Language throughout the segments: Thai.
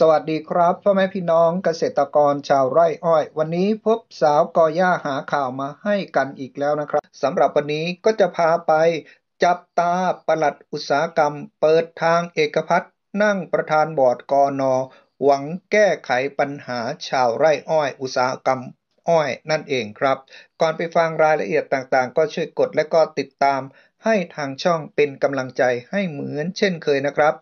สวัสดีครับ พ่อแม่พี่น้องเกษตรกรชาวไร่อ้อยวันนี้พบสาวกอย่าหาข่าวมาให้กันอีกแล้วนะครับสำหรับวันนี้ก็จะพาไป จับตาปลัดอุตสาหกรรม เปิดทางเอกพัฒนั่งประธานบอร์ดกอนอ หวังแก้ไขปัญหาชาวไร่อ้อย อุตสาหกรรม อ้อยนั่นเองครับ ก่อนไปฟังรายละเอียดต่างๆก็ช่วยกดและก็ติดตามให้ทางช่องเป็นกำลังใจให้เหมือนเช่นเคยนะครับ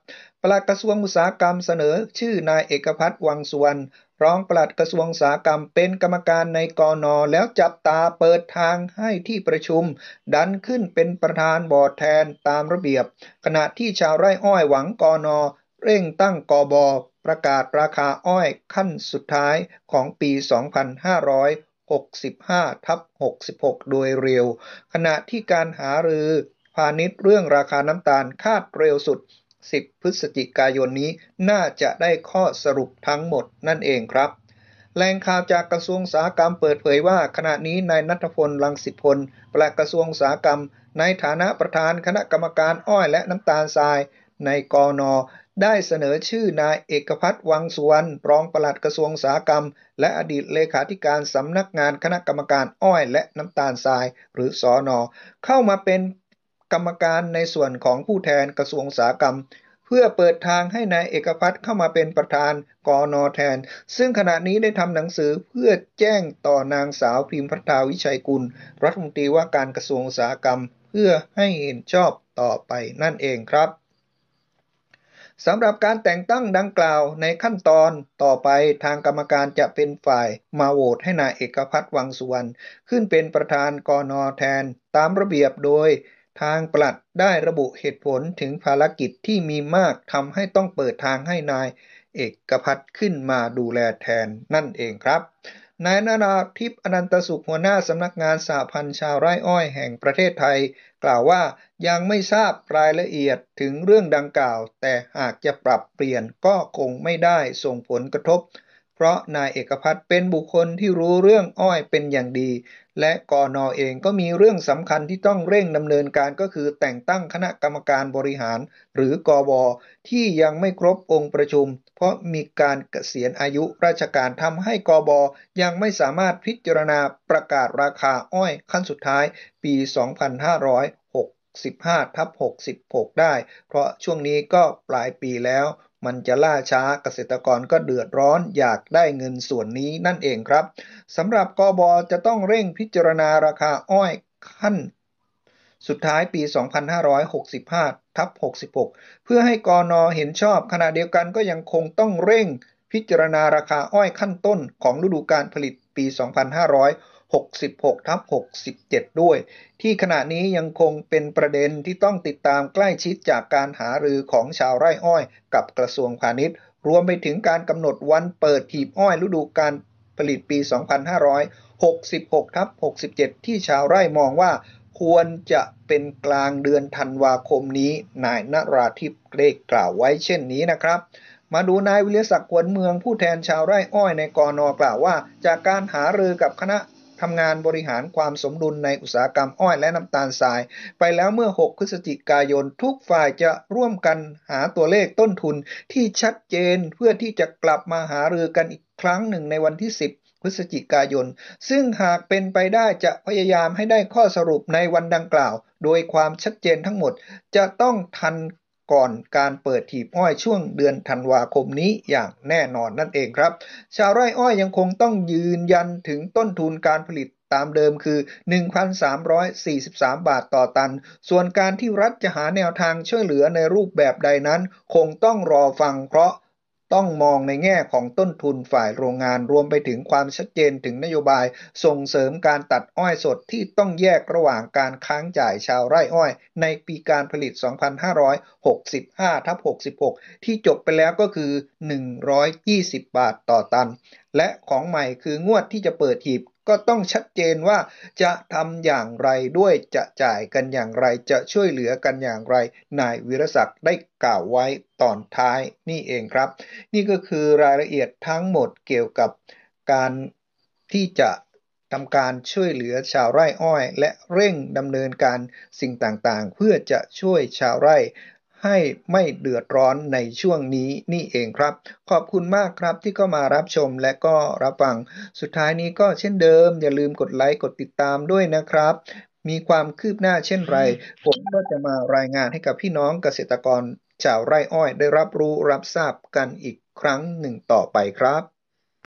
ปลัดกระทรวงอุตสาหกรรมเสนอ ชื่อนายเอกพัฒน์วังสุวรรณรองปลัดกระทรวงอุตสาหกรรมเป็นกรรมการในกอนอแล้วจับตาเปิดทางให้ที่ประชุม ดันขึ้นเป็นประธานบอร์ดแทนตามระเบียบ ขณะที่ชาวไร่อ้อยหวังกอนอเร่งตั้งกอบอประกาศราคาอ้อยขั้นสุดท้ายของปี 2565ทับ66 โดยเร็ว ขณะที่การหารือพาณิชย์เรื่องราคาน้ำตาลคาดเร็วสุด 10 พฤศจิกายนนี้น่าจะได้ข้อสรุปทั้งหมดนั่นเองครับแหล่งข่าวจากกระทรวงสาหกรรมเปิดเผยว่า ขณะนี้นายนัทพลลังสิพลปลกระทรวงสาหกรรม ในฐานะประธานคณะกรรมการอ้อยและน้ำตาลทราย ในกอนอ ได้เสนอชื่อนายเอกพัฒน์วังสุวรรณรองปลัดกระทรวงสาหกรรม และอดีตเลขาธิการสำนักงานคณะกรรมการอ้อย และน้ำตาลทรายหรือสอนอเข้ามาเป็นกรรมการในส่วนของผู้แทนกระทรวงสาหกรรม เพื่อเปิดทางให้นายเอกพัฒน์เข้ามาเป็นประธานกอนอแทน ซึ่งขณะนี้ได้ทำหนังสือเพื่อแจ้งต่อนางสาวพิมพ์พัฒาวิชัยกุลรัฐมนตรีว่าการกระทรวงสาหกรรม เพื่อให้เห็นชอบต่อไปนั่นเองครับสำหรับการแต่งตั้งดังกล่าวในขั้นตอนต่อไปทางกรรมการจะเป็นฝ่ายมาโหวตให้นายเอกพัฒน์วังสุวรรณขึ้นเป็นประธานกอนอแทน ตามระเบียบโดยทางปลัดได้ระบุเหตุผลถึงภารกิจที่มีมากทำให้ต้องเปิดทางให้นาย เอกพัฒขึ้นมาดูแลแทนนั่นเองครับ นายนาราทิพย์อนันตสุขหัวหน้าสำนักงานสาพันธ์ชาวไร่อ้อยแห่งประเทศไทย กล่าวว่ายังไม่ทราบรายละเอียดถึงเรื่องดังกล่าว แต่หากจะปรับเปลี่ยนก็คงไม่ได้ส่งผลกระทบเพราะนายเอกพัฒน์เป็นบุคคลที่รู้เรื่องอ้อยเป็นอย่างดี และกอนอเองก็มีเรื่องสำคัญที่ต้องเร่งดำเนินการก็คือแต่งตั้งคณะกรรมการบริหารหรือกอบอ ที่ยังไม่ครบองค์ประชุม เพราะมีการเกษียณอายุราชการทำให้กอบอ ยังไม่สามารถพิจารณาประกาศราคาอ้อยขั้นสุดท้ายปี 2500 65 ทับ 66 ได้ เพราะช่วงนี้ก็ปลายปีแล้วมันจะล่าช้าเกษตรกรก็เดือดร้อนอยากได้เงินส่วนนี้นั่นเองครับสำหรับกบจะต้องเร่งพิจารณาราคาอ้อยขั้น สุดท้ายปี 2565 ทับ 66 เพื่อให้กอนอเห็นชอบขณะเดียวกันก็ยังคงต้องเร่งพิจารณาราคาอ้อยขั้นต้น ของฤดูการผลิตปี 2500 66 ทับ 67 ด้วย ที่ขณะนี้ยังคงเป็นประเด็นที่ต้องติดตามใกล้ชิดจากการหารือของชาวไร่อ้อย กับกระทรวงพาณิชย์ รวมไปถึงการกำหนดวันเปิดหีบอ้อยฤดูกาลผลิตปี 2566 ทับ 67 ที่ชาวไร่มองว่าควรจะเป็นกลางเดือนธันวาคมนี้ นายนราธิปเร้กล่าวไว้เช่นนี้นะครับ มาดูนายวิเลศักดิ์ขวญเมือง ผู้แทนชาวไร่อ้อย ในกอนอกล่าวว่า จากการหารือกับคณะทำงานบริหารความสมดุลในอุตสาหกรรมอ้อยและน้ำตาลทราย ไปแล้วเมื่อ 6 พฤศจิกายนทุกฝ่ายจะร่วมกันหาตัวเลขต้นทุนที่ชัดเจนเพื่อที่จะกลับมาหารือกันอีกครั้งหนึ่งในวันที่ 10 พฤศจิกายน ซึ่งหากเป็นไปได้จะพยายามให้ได้ข้อสรุปในวันดังกล่าว โดยความชัดเจนทั้งหมดจะต้องทันก่อนการเปิดถีบอ้อยช่วงเดือนธันวาคมนี้อย่างแน่นอนนั่นเองครับ ชาวไร่อ้อยยังคงต้องยืนยันถึงต้นทุนการผลิตตามเดิมคือ 1,343 บาทต่อตัน ส่วนการที่รัฐจะหาแนวทางช่วยเหลือในรูปแบบใดนั้นคงต้องรอฟังเพราะต้องมองในแง่ของต้นทุนฝ่ายโรงงานรวมไปถึงความชัดเจนถึงนโยบายส่งเสริมการตัดอ้อยสดที่ต้องแยกระหว่างการค้างจ่ายชาวไร่อ้อย ในปีการผลิต 2565 ทับ 66 ที่จบไปแล้วก็คือ 120 บาทต่อตัน และของใหม่คืองวดที่จะเปิดหีบก็ต้องชัดเจนว่าจะทำอย่างไรด้วยจะจ่ายกันอย่างไรจะช่วยเหลือกันอย่างไรนายวิรศักดิ์ได้กล่าวไว้ตอนท้ายนี่เองครับ นี่ก็คือรายละเอียดทั้งหมดเกี่ยวกับการที่จะทำการช่วยเหลือชาวไร่อ้อย และเร่งดำเนินการสิ่งต่างๆเพื่อจะช่วยชาวไร่ให้ไม่เดือดร้อนในช่วงนี้นี่เองครับ ขอบคุณมากครับที่ก็มารับชมและก็รับฟังสุดท้ายนี้ก็เช่นเดิม อย่าลืมกดไลค์กดติดตามด้วยนะครับ มีความคืบหน้าเช่นไร ผมก็จะมารายงานให้กับพี่น้องเกษตรกรชาวไร่อ้อยได้รับรู้รับทราบกันอีกครั้งหนึ่งต่อไปครับ